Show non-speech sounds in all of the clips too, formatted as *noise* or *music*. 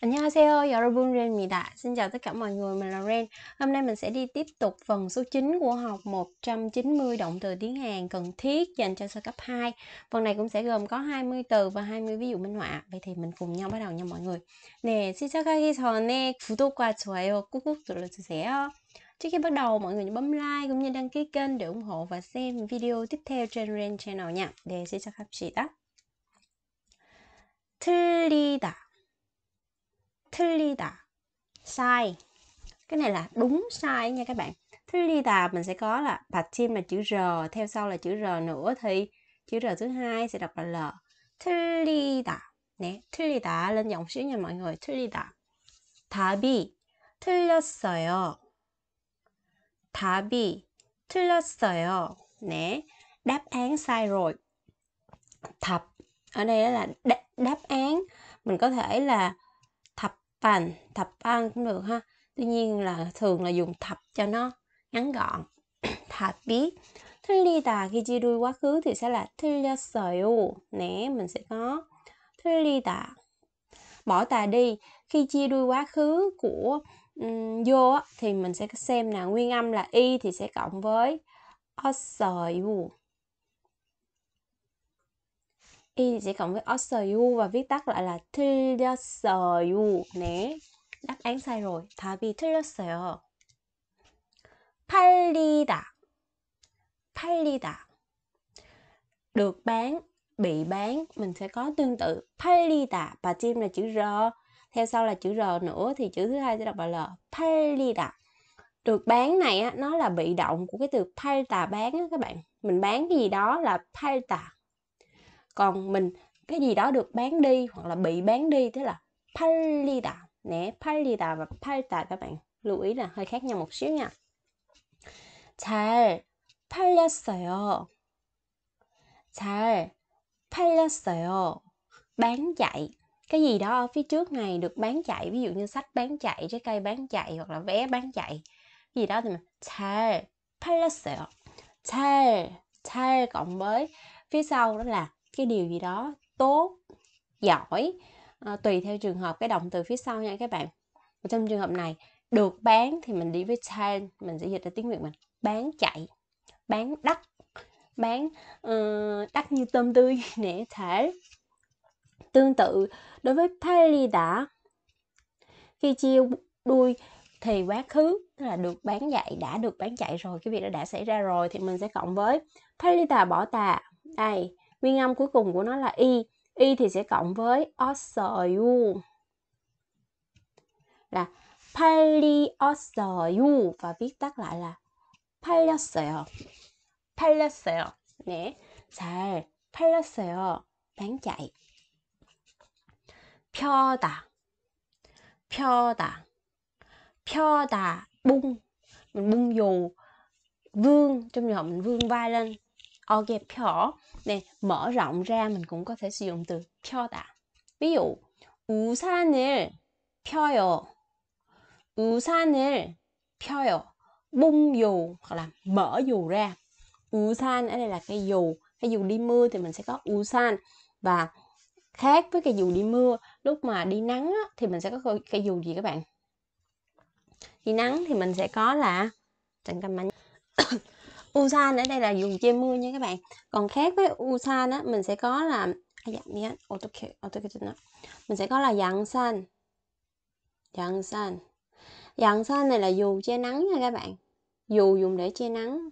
안녕하세요 여러분 Ren입니다 Xin chào tất cả mọi người, mình là Ren Hôm nay mình sẽ đi tiếp tục phần số 9 của học 190 động từ tiếng Hàn cần thiết dành cho sơ cấp 2 Phần này cũng sẽ gồm có 20 từ và 20 ví dụ minh họa Vậy thì mình cùng nhau bắt đầu nha mọi người Nè, 시작하기 전에 구독과 좋아요 꾹꾹 눌러주세요 Trước khi bắt đầu, mọi người bấm like cũng như đăng ký kênh để ủng hộ và xem video tiếp theo trên Ren Channel nha 네, 시작합시다 틀리다 틀리다 sai cái này là đúng sai nha các bạn 틀리다 mình sẽ có là chim là chữ r theo sau là chữ r nữa thì chữ r thứ hai sẽ đọc là l 틀리다 nè 틀리다 lên giọng xíu nha mọi người 틀리다 답이 틀렸어요 답이 틀렸어요 nè đáp án sai rồi thập ở đây là đáp án mình có thể là pan thập pan cũng được ha tuy nhiên là thường là dùng thập cho nó ngắn gọn thập thứ 답이 틀리다 khi chia đuôi quá khứ thì sẽ là thứ 틀렸어요 nè mình sẽ có thứ 틀리다 bỏ tà đi khi chia đuôi quá khứ của um, vô thì mình sẽ xem là nguyên âm là y thì sẽ cộng với 어요 Y sẽ cộng với OSU và viết tắt lại là 틀렸어요. 네. đáp án sai rồi. thà vì 틀렸어요. 팔리다. 팔리다. Được bán, bị bán, mình sẽ có tương tự 팔리다. và chim là chữ R, theo sau là chữ R nữa thì chữ thứ hai sẽ đọc là L. 팔리다. Được bán này á, nó là bị động của cái từ 팔다 bán á các bạn. Mình bán cái gì đó là 팔다 còn mình cái gì đó được bán đi hoặc là bị bán đi thế là pallida nè pallida và palta các bạn lưu ý là hơi khác nhau một xíu nha 잘 팔렸어요 잘 팔렸어요 bán chạy cái gì đó ở phía trước này được bán chạy ví dụ như sách bán chạy trái cây bán chạy hoặc là vé bán chạy cái gì đó thì mình 잘 팔렸어요 잘잘 cộng với phía sau đó là cái điều gì đó tốt giỏi à, tùy theo trường hợp cái động từ phía sau nha các bạn trong trường hợp này được bán thì mình đi với sale mình sẽ dịch ra tiếng việt mình bán chạy bán đắt bán uh, đắt như tôm tươi *laughs* nẻ thể tương tự đối với đã khi chia đuôi thì quá khứ là được bán chạy đã được bán chạy rồi cái việc đó đã xảy ra rồi thì mình sẽ cộng với Palita bỏ tà đây nguyên âm cuối cùng của nó là y y thì sẽ cộng với osseyu là paliosseyu và viết tắt lại là 팔렸어요. 팔렸어요. 네. 잘 팔렸어요. 반짝이. 펴다. 펴다. 펴다. bung. Mình bung dù vương trong trường mình vương vai lên 어게 펴. 네, mở rộng ra mình cũng có thể sử dụng từ đã. ví dụ 우산을 펴요. 우산을 펴요. bung dù hoặc là mở dù ra. 우산 ở đây là cái dù. Cái dù đi mưa thì mình sẽ có 우산 và khác với cái dù đi mưa lúc mà đi nắng á, thì mình sẽ có cái dù gì các bạn đi nắng thì mình sẽ có là trận cầm mạnh usan ở đây là dùng che mưa nha các bạn còn khác với usan á mình sẽ có là dạng nhé 어떻게 어떻게 듣나 mình sẽ có là dạng san dạng san dạng san này là dù che nắng nha các bạn dù dùng để che nắng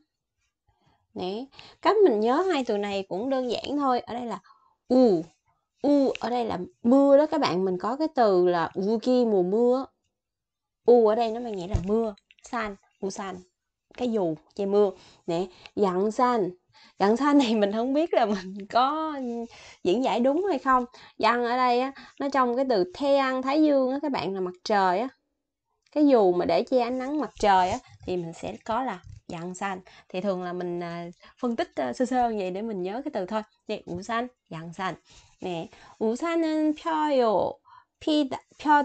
Nè. Cách mình nhớ hai từ này cũng đơn giản thôi. Ở đây là u. U ở đây là mưa đó các bạn. Mình có cái từ là uki mùa mưa. U ở đây nó mang nghĩa là mưa. San, u san cái dù che mưa nè dặn san dặn san này mình không biết là mình có diễn giải đúng hay không dặn ở đây á, nó trong cái từ the ăn thái dương á, các bạn là mặt trời á cái dù mà để che ánh nắng mặt trời á thì mình sẽ có là dặn san thì thường là mình à, phân tích à, sơ sơ như vậy để mình nhớ cái từ thôi nè u san dặn san nè u san nên 펴요 피다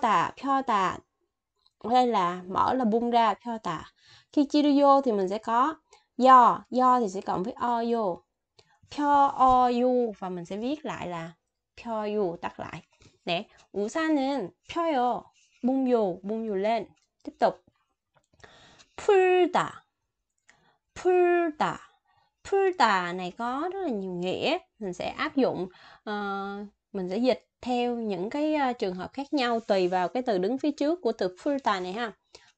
ta 펴다 ta đây là mở là bung ra ta khi chia đôi vô thì mình sẽ có do, do thì sẽ cộng với o vô. Pyo o u và mình sẽ viết lại là pyo u tắt lại. 네, 우산은 펴요. 몸요, lên tiếp tục 풀다, 풀다, 풀다 này có rất là nhiều nghĩa. Mình sẽ áp dụng, uh, mình sẽ dịch theo những cái uh, trường hợp khác nhau tùy vào cái từ đứng phía trước của từ 풀다 này ha.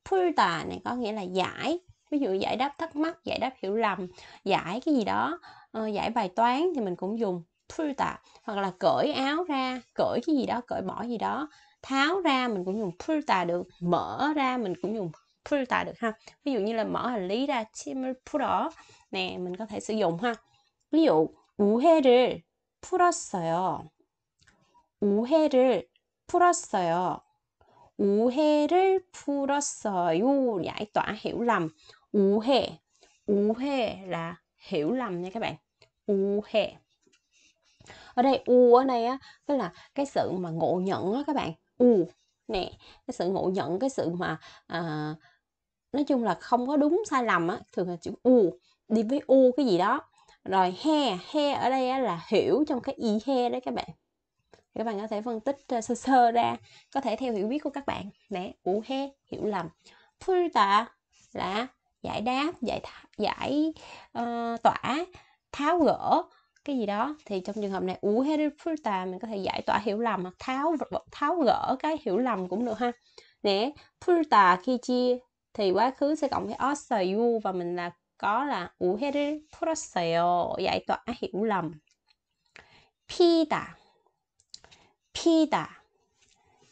풀다 này có nghĩa là giải ví dụ giải đáp thắc mắc giải đáp hiểu lầm giải cái gì đó ờ, giải bài toán thì mình cũng dùng 풀다 hoặc là cởi áo ra cởi cái gì đó cởi bỏ gì đó tháo ra mình cũng dùng 풀다 được mở ra mình cũng dùng 풀다 được ha ví dụ như là mở hành lý ra 침을 풀어 nè mình có thể sử dụng ha ví dụ 우회를 풀었어요 우회를 풀었어요 오해를 풀었어요. Giải tỏa hiểu lầm. 오해. 오해 là hiểu lầm nha các bạn. 오해. Ở đây u ở đây á, tức là cái sự mà ngộ nhận á các bạn. U nè, cái sự ngộ nhận, cái sự mà à, nói chung là không có đúng sai lầm á, thường là chữ u đi với u cái gì đó. Rồi he, he ở đây á, là hiểu trong cái y he đấy các bạn các bạn có thể phân tích ờ, sơ sơ ra có thể theo hiểu biết của các bạn nè ủ hé hiểu lầm Purita là giải đáp giải th- giải uh, tỏa tháo gỡ cái gì đó thì trong trường hợp này ủ hé Purita mình có thể giải tỏa hiểu lầm tháo tháo gỡ cái hiểu lầm cũng được ha nè Purita khi chia thì quá khứ sẽ cộng với osayu và mình là có là ủ he Puraseo giải tỏa hiểu lầm Pita pita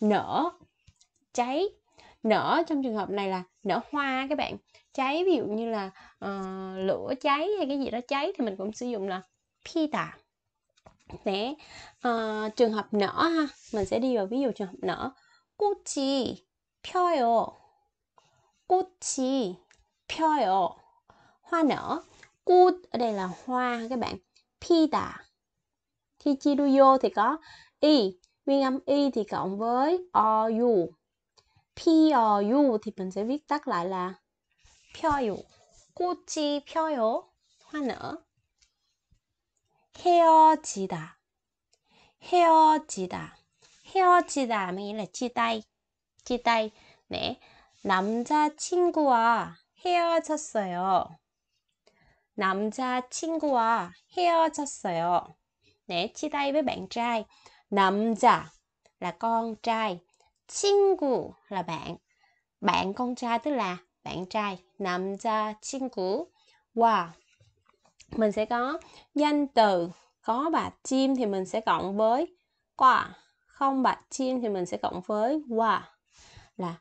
nở cháy nở trong trường hợp này là nở hoa các bạn cháy ví dụ như là uh, lửa cháy hay cái gì đó cháy thì mình cũng sử dụng là pita để uh, trường hợp nở ha mình sẽ đi vào ví dụ trường hợp nở 꽃이 펴요 꽃이 펴요 hoa nở 꽃 ở đây là hoa các bạn pita thì chia đuôi thì có i Nguyên âm y thì cộng với u, ou. u thì mình sẽ viết tắt lại là p u, 펴요. 꽃이 펴요. hoa nở. 헤어지다. 헤어지다. 헤어지다 nghĩa là chia tay. chia tay. 네. 남자친구와 헤어졌어요. 남자친구와 헤어졌어요. 네, chia tay với bạn trai. 남자 là con trai 친구 là bạn bạn con trai tức là bạn trai 남자 친구 wow mình sẽ có danh từ có bà chim thì mình sẽ cộng với quả không bà chim thì mình sẽ cộng với qua là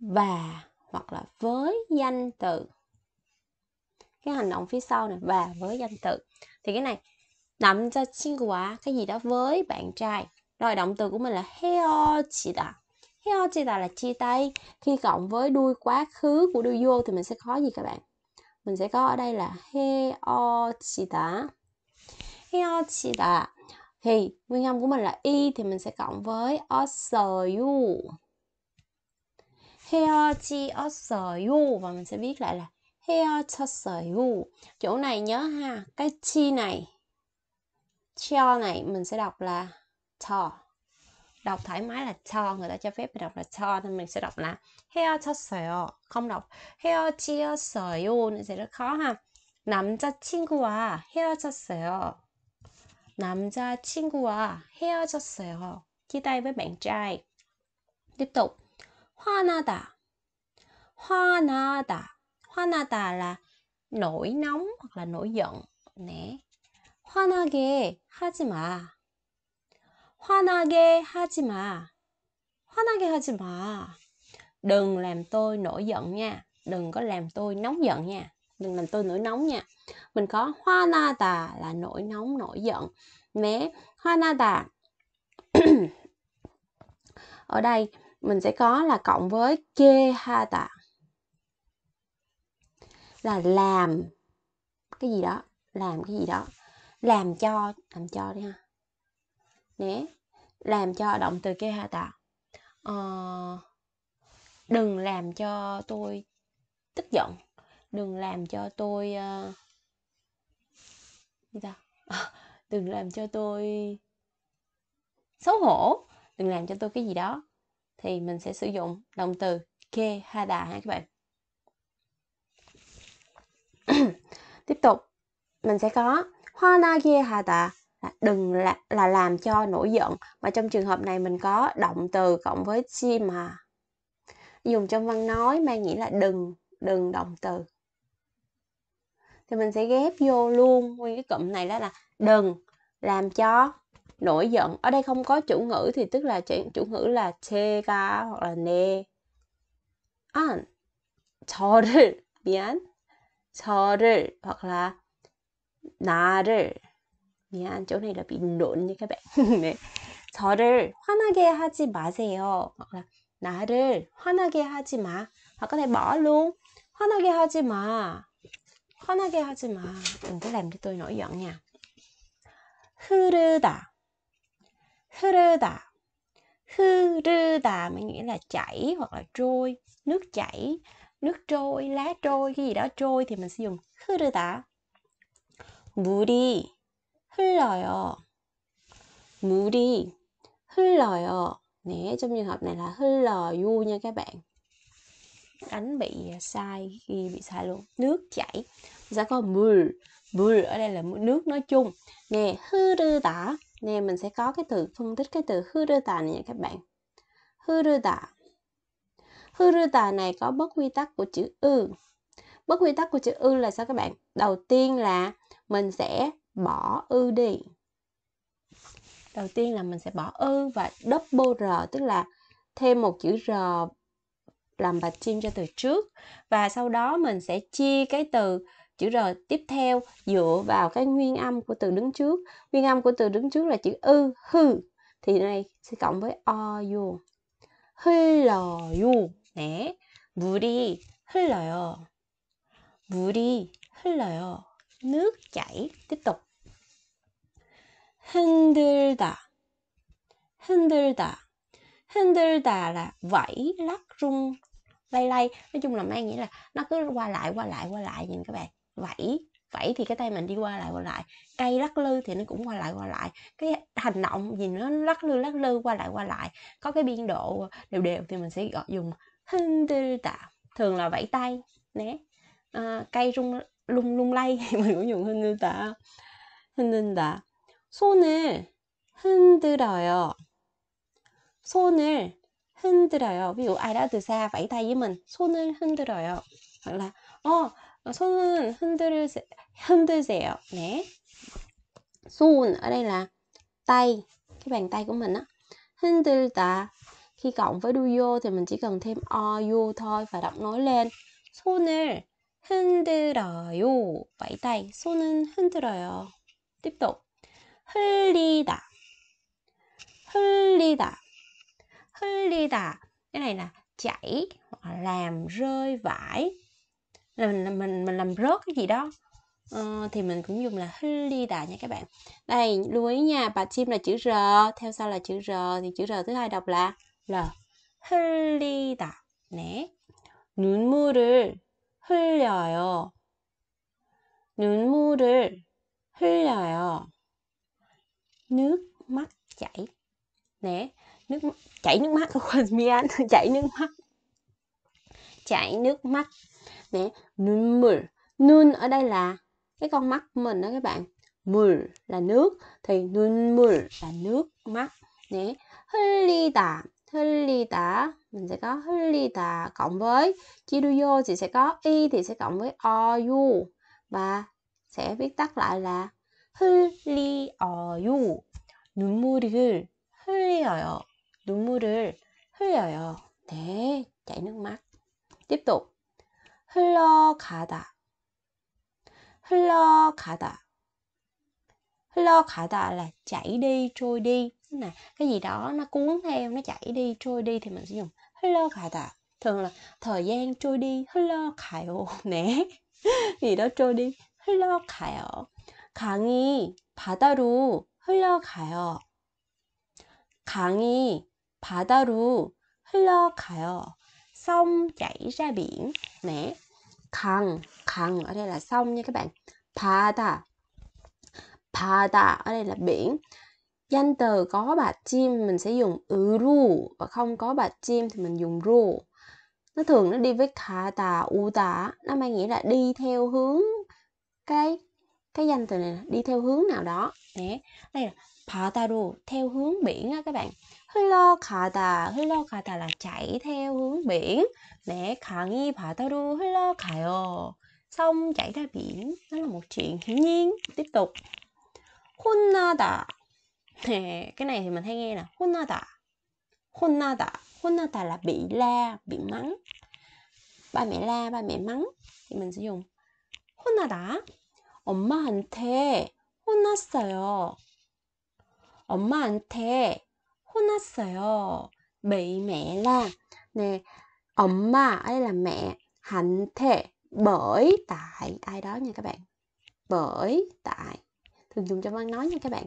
và hoặc là với danh từ cái hành động phía sau này và với danh từ thì cái này 남자친구와 cái gì đó với bạn trai rồi động từ của mình là chị đã chị đã là chia tay khi cộng với đuôi quá khứ của đuôi vô thì mình sẽ có gì các bạn mình sẽ có ở đây là chị đã chị đã thì nguyên âm của mình là y thì mình sẽ cộng với 없어요 헤어지었어요 và mình sẽ viết lại là 헤어졌어요 chỗ này nhớ ha cái chi này cho này mình sẽ đọc là cho đọc thoải mái là cho người ta cho phép mình đọc là cho nên mình sẽ đọc là 헤어졌어요 không đọc 헤어지었어요 nên sẽ rất khó ha 남자친구와 헤어졌어요 남자친구와 헤어졌어요 chia tay với bạn trai tiếp tục 화나다 화나다 화나다 là nổi nóng hoặc là nổi giận nè 화나게 하지 마. 화나게 하지 마. 화나게 하지 마. Đừng làm tôi nổi giận nha. Đừng có làm tôi nóng giận nha. Đừng làm tôi nổi nóng nha. Mình có hoa na tà là nổi nóng, nổi giận. Mé hoa na tà. Ở đây mình sẽ có là cộng với kê ha tà. Là làm cái gì đó. Làm cái gì đó làm cho làm cho đi ha né làm cho động từ kia ha ta ờ, đừng làm cho tôi tức giận đừng làm cho tôi uh, sao à, đừng làm cho tôi xấu hổ đừng làm cho tôi cái gì đó thì mình sẽ sử dụng động từ kê ha đà ha các bạn *clears throat* tiếp tục mình sẽ có 화나게 하다 là đừng là, là làm cho nổi giận mà trong trường hợp này mình có động từ cộng với chi mà dùng trong văn nói mang nghĩa là đừng đừng động từ thì mình sẽ ghép vô luôn nguyên cái cụm này đó là đừng làm cho nổi giận ở đây không có chủ ngữ thì tức là chủ, chủ ngữ là chê ga hoặc là nê an 저를 미안 저를 hoặc là 나를 미안 chỗ này là bị nổn nha các bạn 네. 저를 화나게 하지 마세요 나를 화나게 하지 마 hoặc có thể bỏ luôn 화나게 하지 마 화나게 하지 마 đừng có làm cho tôi nổi giận nha 흐르다 흐르다 흐르다 mình nghĩa là chảy hoặc là trôi nước chảy nước trôi lá trôi cái gì đó trôi thì mình sẽ dùng 흐르다 물이 흘러요. 물이 흘러요. Nè, trong trường hợp này là 흘러요 nha các bạn. Đánh bị à, sai, ghi bị sai luôn. Nước chảy. Sẽ có 물물 ở đây là nước nói chung. Nè, 흐르다 Nè, mình sẽ có cái từ phân tích cái từ 흐르다 này nha các bạn. 흐르다 흐르다 này có bất quy tắc của chữ ư. Bất quy tắc của chữ ư là sao các bạn? Đầu tiên là mình sẽ bỏ ư đi đầu tiên là mình sẽ bỏ ư và double r tức là thêm một chữ r làm bạch chim cho từ trước và sau đó mình sẽ chia cái từ chữ r tiếp theo dựa vào cái nguyên âm của từ đứng trước nguyên âm của từ đứng trước là chữ ư hư thì này sẽ cộng với o vô hư lò vô nè 물이 흘러요. 물이 흘러요 nước chảy tiếp tục 흔들다 흔들다 흔들다 là vẫy lắc rung lay lay nói chung là mang nghĩa là nó cứ qua lại qua lại qua lại nhìn các bạn vẫy vẫy thì cái tay mình đi qua lại qua lại cây lắc lư thì nó cũng qua lại qua lại cái hành động gì nó lắc lư lắc lư qua lại qua lại có cái biên độ đều đều thì mình sẽ gọi dùng hindu tạ thường là vẫy tay né à, cây rung 롱롱 라이 이용 흔들다 흔든다 손을 흔들어요 손을 흔들어요 ví dụ ai đó từ xa vẫy tay với mình 손을 흔들어요 ờ. hoặc là 어 손은 흔들으세 흔들세요 네손 ở đây là tay cái bàn tay của mình á 흔들다 khi cộng với đuôi vô thì mình chỉ cần thêm o vô thôi và đọc nối lên 손을 흔들어요. Vậy tay, 손은 흔들어요. tiếp 흘리다 흘리다 흘리다 cái này là chảy làm rơi vải là mình mình mình làm rớt cái gì đó ờ, thì mình cũng dùng là đà nha các bạn đây lưu ý nha bà chim là chữ r theo sau là chữ r thì chữ r thứ hai đọc là l 흘리다 nè 눈물을 흘려요. 눈물을 흘려요. nước mắt chảy. Nè, nước chảy nước mắt *laughs* quên mian *laughs* chảy nước mắt. Chảy nước mắt. Nè, 눈물. Nun ở đây là cái con mắt mình đó các bạn. Mul là nước thì 눈물 là nước mắt. Nè, 흘리다. 흘리다 문제가 흘리다. 건보이 기루요 지세가 A 대세가 건보이 아요. 마 sẽ viết tắt lại là 흘리어요. 눈물을 흘려요. 눈물을 흘려요. 네, chảy nước mắt. Tiếp tục. 흘러가다. 흘러가다. 흘러가다 là chảy đi, trôi đi. nè cái gì đó nó cuốn theo nó chảy đi trôi đi thì mình sẽ dùng hello khải tạ thường là thời gian trôi đi hello khải ồ *laughs* nè gì đó trôi đi hello khải ồ 강이 바다로 ru 강이 바다로 흘러가요. Sông chảy ra biển. Nè. Càng, càng ở đây là sông nha các bạn. ta Bada. ta ở đây là biển danh từ có bà chim mình sẽ dùng ừ ru và không có bà chim thì mình dùng ru nó thường nó đi với khả tà u tà nó mang nghĩa là đi theo hướng cái cái danh từ này đi theo hướng nào đó nè đây là pataru theo hướng biển á các bạn hello khả hello khả là chạy theo hướng biển nè kangi pataru hello khả sông chảy ra biển đó là một chuyện hiển nhiên tiếp tục 혼나다 cái này thì mình hay nghe là hôn na đã hôn na đã hôn na đã là bị la bị mắng ba mẹ la ba mẹ mắng thì mình sẽ dùng hôn hôn na đã 엄마한테 hôn 엄마한테 혼났어요. bị mẹ la nè ông ở đây là mẹ hạnh thể bởi tại ai đó nha các bạn bởi tại thường dùng cho văn nói nha các bạn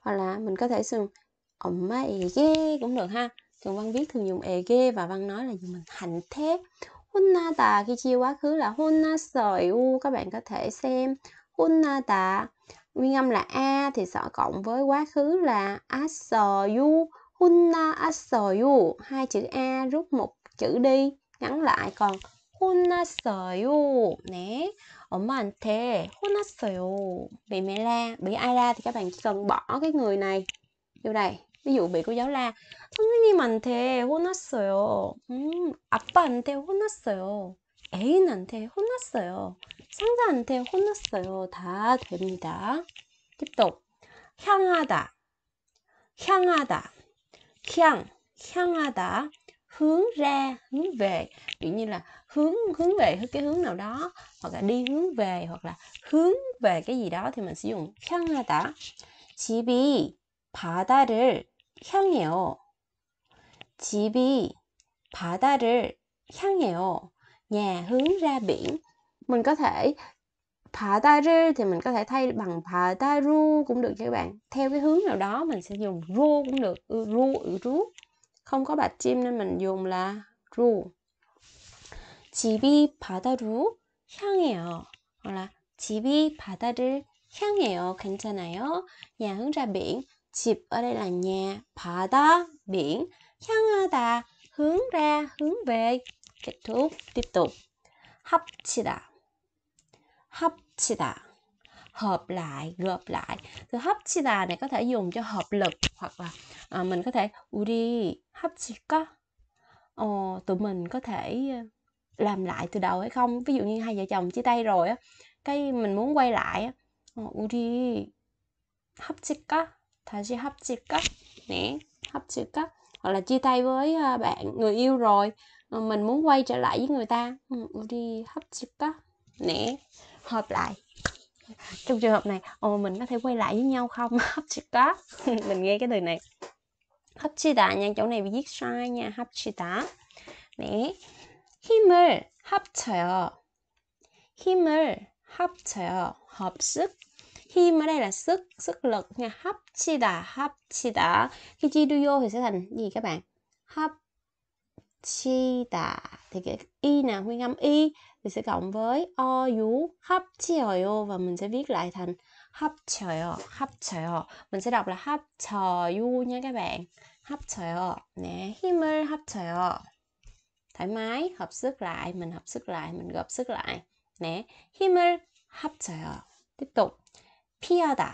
hoặc là mình có thể dùng ổng má ề ghê cũng được ha thường văn viết thường dùng ề ghê và văn nói là mình hạnh thế hunna ta khi chia quá khứ là hunna sợi u các bạn có thể xem hunna ta nguyên âm là a thì sợ cộng với quá khứ là asoyu hunna u hai chữ a rút một chữ đi ngắn lại còn 혼났어요. Nè, 엄마한테 혼났어요. Bị mẹ la, bị ai la thì các bạn chỉ cần bỏ cái người này vô đây. Ví dụ bị cô giáo la. 선생님한테 혼났어요. 음, 아빠한테 혼났어요. 애인한테 혼났어요. 상사한테 혼났어요. 다 됩니다. tiếp 향하다, 향하다, 향, 향하다, hướng ra, hướng về. Dụ như là hướng hướng về cái hướng nào đó hoặc là đi hướng về hoặc là hướng về cái gì đó thì mình sử dụng 향하다 집이 바다를 향해요 집이 바다를 향해요 nhà hướng ra biển mình có thể 바다를 thì mình có thể thay bằng 바다로 cũng được các bạn theo cái hướng nào đó mình sẽ dùng ru cũng được ru ru không có bạch chim nên mình dùng là ru 집이 바다로 향해요. 알라 집이 바다를 향해요. 괜찮아요? 양자 biển 집 ở đây là nhà, 바다 biển, 향하다 hướng ra hướng về. kết thúc tiếp tục. 합치다. 합치다. hợp lại, gộp lại. Từ 합치다 này có thể dùng cho hợp lực hoặc là à, mình có thể 우리 합칠까? Ờ, tụi mình có thể làm lại từ đầu hay không ví dụ như hai vợ chồng chia tay rồi á cái mình muốn quay lại á ờ, thà 우리 hấp 다시 á nè hấp á hoặc là chia tay với à, bạn người yêu rồi ờ, mình muốn quay trở lại với người ta đi ừ, hấp 우리 á nè hợp lại trong trường hợp này ồ ờ, mình có thể quay lại với nhau không *laughs* hấp chị á *laughs* mình nghe cái từ này hấp chi tá nha chỗ này bị viết sai nha hấp chi tá à. nè 힘을 합쳐요. 힘을 합쳐요. 합sức. 힘을 hay là sức, sức lực nha. 합치다, 합치다. Khi chi duo thì sẽ thành gì các bạn? 합치다. Thì cái y nào nguyên âm y thì sẽ cộng với o u 합치어요 và mình sẽ viết lại thành 합쳐요, 합쳐요. Mình sẽ đọc là 합쳐요 nha các bạn. 합쳐요. 네, 힘을 합쳐요. thoải mái hợp sức lại mình hợp sức lại mình gộp sức lại nè 네 hấp 합쳐요 tiếp tục 피하다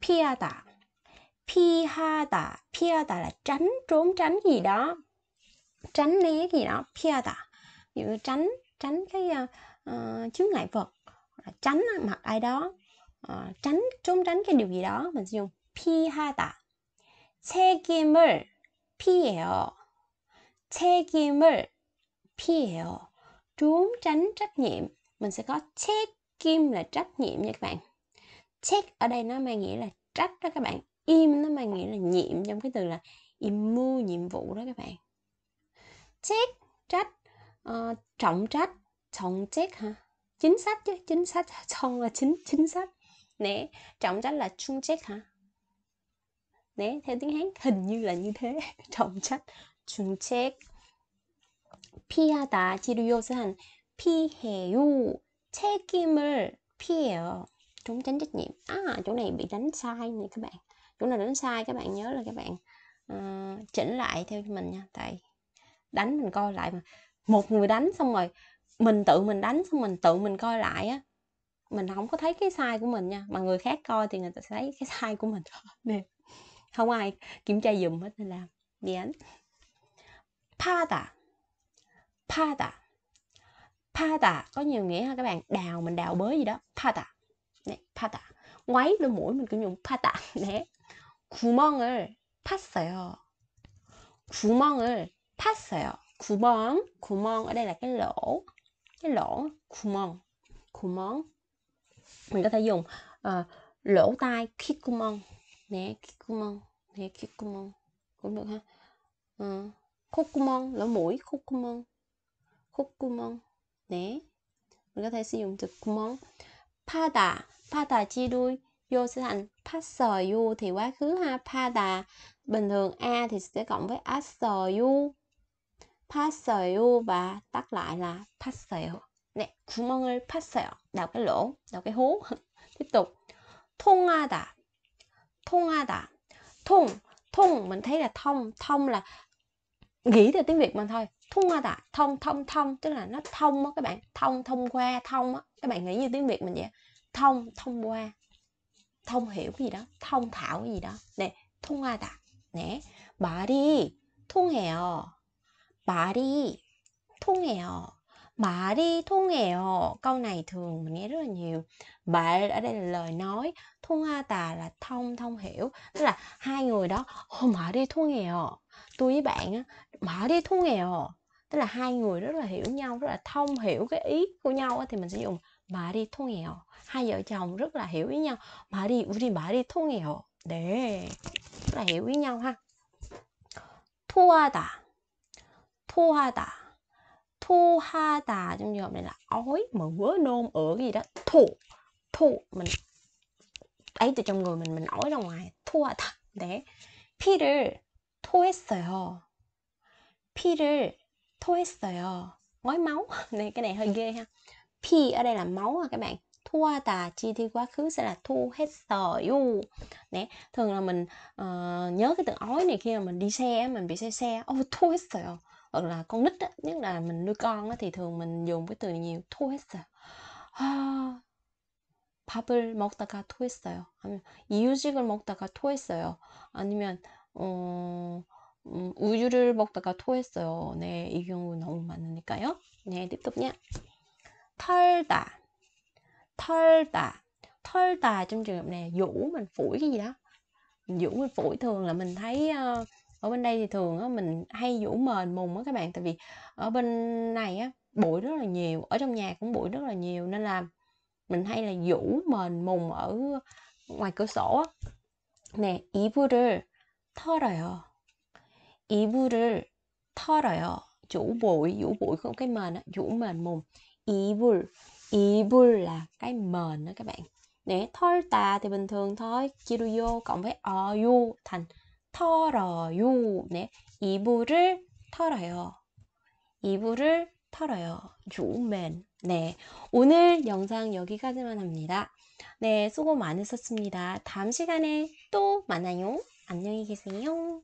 피하다 피하다 피하다 là tránh trốn tránh gì đó tránh né gì đó 피하다 ví dụ tránh tránh cái uh, chướng ngại vật tránh mặt ai đó uh, tránh trốn tránh cái điều gì đó mình sẽ dùng 피하다 책임을 피해요 책임을 피해요. Trốn tránh trách nhiệm. Mình sẽ có 책임 là trách nhiệm nha các bạn. Check ở đây nó mang nghĩa là trách đó các bạn. Im nó mang nghĩa là nhiệm trong cái từ là 임무, nhiệm vụ đó các bạn. Check, trách, uh, trọng trách, trọng check hả? Chính sách chứ, chính sách, *laughs* trọng là chính, chính sách. Nè, trọng trách là trung check hả? Nè, theo tiếng Hán hình như là như thế, *laughs* trọng trách. 중책 피하다 지루요스한 피해요 책임을 피해요 trốn tránh trách nhiệm à chỗ này bị đánh sai nha các bạn chỗ nào đánh sai các bạn nhớ là các bạn uh, chỉnh lại theo cho mình nha tại đánh mình coi lại mà một người đánh xong rồi mình tự mình đánh xong mình tự mình coi lại á mình không có thấy cái sai của mình nha mà người khác coi thì người ta sẽ thấy cái sai của mình *laughs* nè không ai kiểm tra dùm hết nên làm bị ánh 파다 파다 파다 có nhiều nghĩa ha các bạn đào mình đào bới gì đó 파다 네, 파다 ngoáy lên mũi mình cũng dùng 파다 네. 구멍을 팠어요 구멍을 팠어요 구멍 구멍 ở đây là cái lỗ cái lỗ 구멍 구멍 mình có thể dùng uh, lỗ tai khi 구멍 네, khi 구멍 네, khi 구멍 cũng được ha ừ. 콧구멍, lỗ mũi, 콧구멍, 콧구멍. mình có thể sử dụng từ 구멍. 파다, 파다 chia đuôi. Vô sẽ thành passoyu thì quá khứ ha. 파다 bình thường a thì sẽ cộng với assoyu. passoyu và tắt lại là passoyu. 네, là 팠어요. đào cái lỗ, đào cái hố. *laughs* Tiếp tục. thông thông 통하다. thông thông mình thấy là thông, thông là nghĩ theo tiếng việt mà thôi thung à tạ thông thông thông tức là nó thông á các bạn thông thông qua thông á các bạn nghĩ như tiếng việt mình vậy thông thông qua thông hiểu cái gì đó thông thảo cái gì đó nè thung à tạ nè bà đi thung hẹo bà đi thung hẹo đi 말이 통해요. Câu này thường mình nghe rất là nhiều. bà ở đây là lời nói, a tà là thông, thông hiểu. Tức là hai người đó, đi 말이 nghèo Tôi với bạn đi 말이 nghèo Tức là hai người rất là hiểu nhau, rất là thông hiểu cái ý của nhau thì mình sẽ dùng đi 말이 nghèo Hai vợ chồng rất là hiểu ý nhau. đi 말이 우리 말이 통해요. 네. Rất là hiểu ý nhau ha. 토하다. 토하다 thu ha tà trong trường hợp này là ói mà vớ nôn ở cái gì đó thụ thụ mình ấy từ trong người mình mình ói ra ngoài thua à tà hết 네 피를 토했어요 피를 토했어요 ói máu *laughs* này cái này hơi ghê ha pi ở đây là máu à các bạn thua à tà chi thi quá khứ sẽ là thu hết sở u nè thường là mình uh, nhớ cái từ ói này khi mà mình đi xe mình bị xe xe ô oh, thua hết sở hoặc là con nít á, nhất là mình nuôi con á, thì thường mình dùng cái từ nhiều thôi 했어요 아, 밥을 먹다가 토했어요 아니면 이유식을 먹다가 토했어요 아니면 어, 음, 우유를 먹다가 토했어요 네이 경우 너무 많으니까요 네 tiếp tục nha 털다 털다 털다 trong trường hợp này vũ mình phủi cái gì đó vũ mình phủi thường là mình thấy uh, ở bên đây thì thường á, mình hay vũ mền mùng á các bạn tại vì ở bên này á bụi rất là nhiều ở trong nhà cũng bụi rất là nhiều nên là mình hay là vũ mền mùng ở ngoài cửa sổ á nè 이불을 털어요 rồi 털어요 chủ bụi vũ bụi không cái mền á vũ mền mùng 이불 이불 là cái mền đó các bạn nè thôi ta thì bình thường thôi chiruyo cộng với oyu thành 털어요. 네, 이불을 털어요. 이불을 털어요. 요맨 네, 오늘 영상 여기까지만 합니다. 네, 수고 많으셨습니다. 다음 시간에 또 만나요. 안녕히 계세요.